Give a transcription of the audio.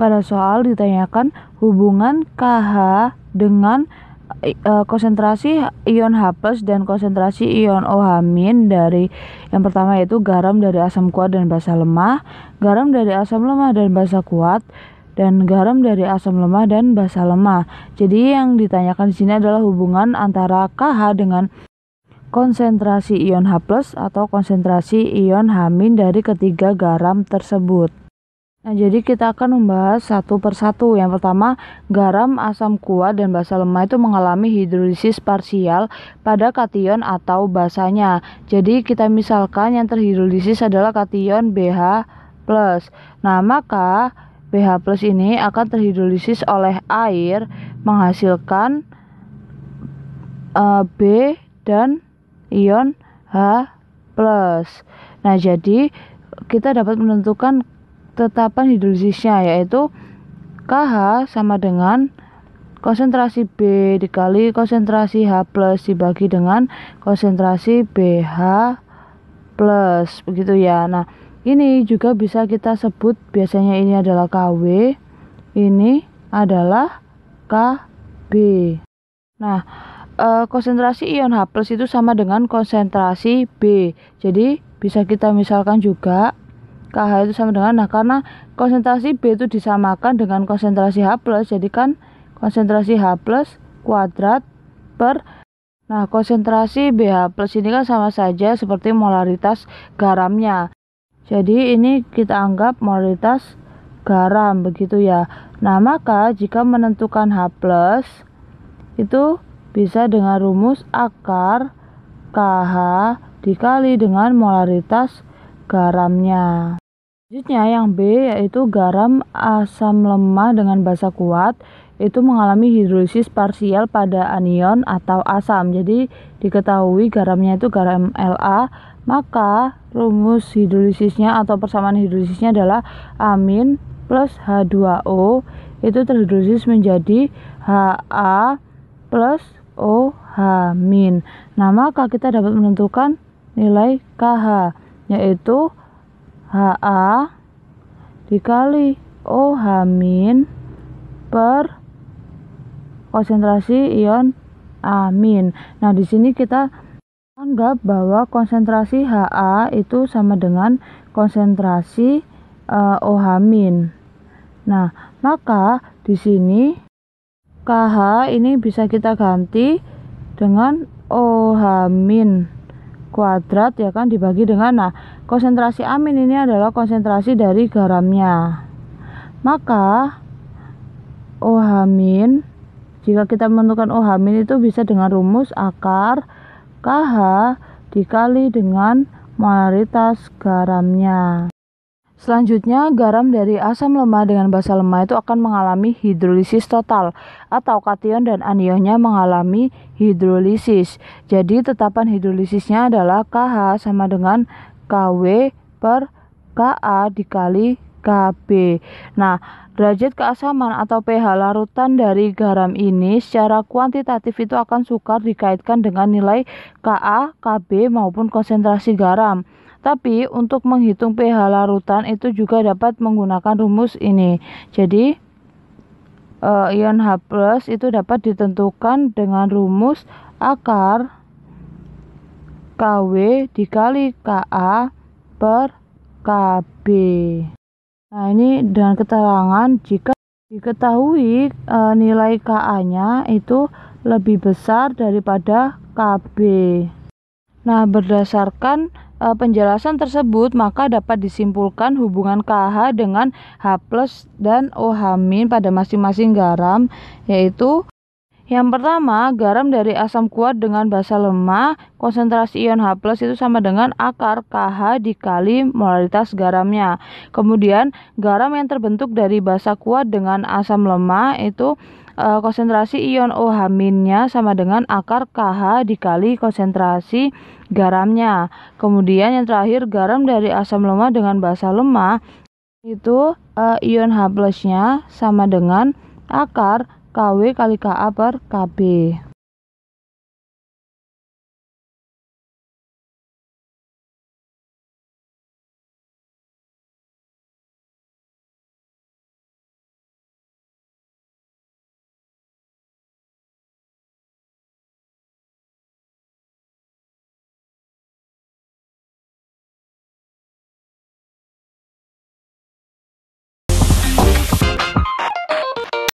pada soal ditanyakan hubungan KH dengan e, konsentrasi ion H+ dan konsentrasi ion OH- dari yang pertama yaitu garam dari asam kuat dan basa lemah, garam dari asam lemah dan basa kuat dan garam dari asam lemah dan basa lemah. Jadi yang ditanyakan di sini adalah hubungan antara KH dengan konsentrasi ion H+ atau konsentrasi ion H- dari ketiga garam tersebut. Nah, jadi kita akan membahas satu persatu. Yang pertama, garam, asam kuat, dan basa lemah itu mengalami hidrolisis parsial pada kation atau basanya. Jadi, kita misalkan yang terhidrolisis adalah kation BH+. Nah, maka BH+ ini akan terhidrolisis oleh air menghasilkan uh, B dan ion H+. Nah, jadi kita dapat menentukan tetapan hidrolisisnya yaitu KH sama dengan konsentrasi B dikali konsentrasi H plus dibagi dengan konsentrasi BH plus begitu ya nah ini juga bisa kita sebut biasanya ini adalah KW ini adalah KB nah eh, konsentrasi ion H plus itu sama dengan konsentrasi B jadi bisa kita misalkan juga KH itu sama dengan nah karena konsentrasi B itu disamakan dengan konsentrasi H plus jadi kan konsentrasi H plus kuadrat per Nah, konsentrasi BH plus ini kan sama saja seperti molaritas garamnya. Jadi ini kita anggap molaritas garam begitu ya. Nah, maka jika menentukan H plus itu bisa dengan rumus akar KH dikali dengan molaritas garamnya. Selanjutnya yang B yaitu garam asam lemah dengan basa kuat itu mengalami hidrolisis parsial pada anion atau asam. Jadi diketahui garamnya itu garam La, maka rumus hidrolisisnya atau persamaan hidrolisisnya adalah amin plus H2O itu terhidrolisis menjadi HA plus OH min. Nah, maka kita dapat menentukan nilai KH yaitu HA dikali OH- per konsentrasi ion amin. Nah, di sini kita anggap bahwa konsentrasi HA itu sama dengan konsentrasi uh, OH-. Nah, maka di sini KH ini bisa kita ganti dengan OH- kuadrat ya kan dibagi dengan nah konsentrasi amin ini adalah konsentrasi dari garamnya maka OH- jika kita menentukan OH- itu bisa dengan rumus akar KH dikali dengan molaritas garamnya Selanjutnya, garam dari asam lemah dengan basa lemah itu akan mengalami hidrolisis total atau kation dan anionnya mengalami hidrolisis. Jadi, tetapan hidrolisisnya adalah KH sama dengan KW per KA dikali KB. Nah, derajat keasaman atau pH larutan dari garam ini secara kuantitatif itu akan sukar dikaitkan dengan nilai KA, KB maupun konsentrasi garam. Tapi untuk menghitung pH larutan itu juga dapat menggunakan rumus ini. Jadi uh, ion H+ itu dapat ditentukan dengan rumus akar KW dikali KA per KB. Nah, ini dengan keterangan jika diketahui e, nilai KA-nya itu lebih besar daripada KB. Nah, berdasarkan Eh, penjelasan tersebut, maka dapat disimpulkan hubungan KH dengan H+ dan OH- pada masing-masing garam yaitu yang pertama, garam dari asam kuat dengan basa lemah, konsentrasi ion H+ itu sama dengan akar KH dikali molaritas garamnya. Kemudian, garam yang terbentuk dari basa kuat dengan asam lemah itu uh, konsentrasi ion OH minnya sama dengan akar KH dikali konsentrasi garamnya. Kemudian yang terakhir garam dari asam lemah dengan basa lemah itu uh, ion H plusnya sama dengan akar KW kali KA per KB.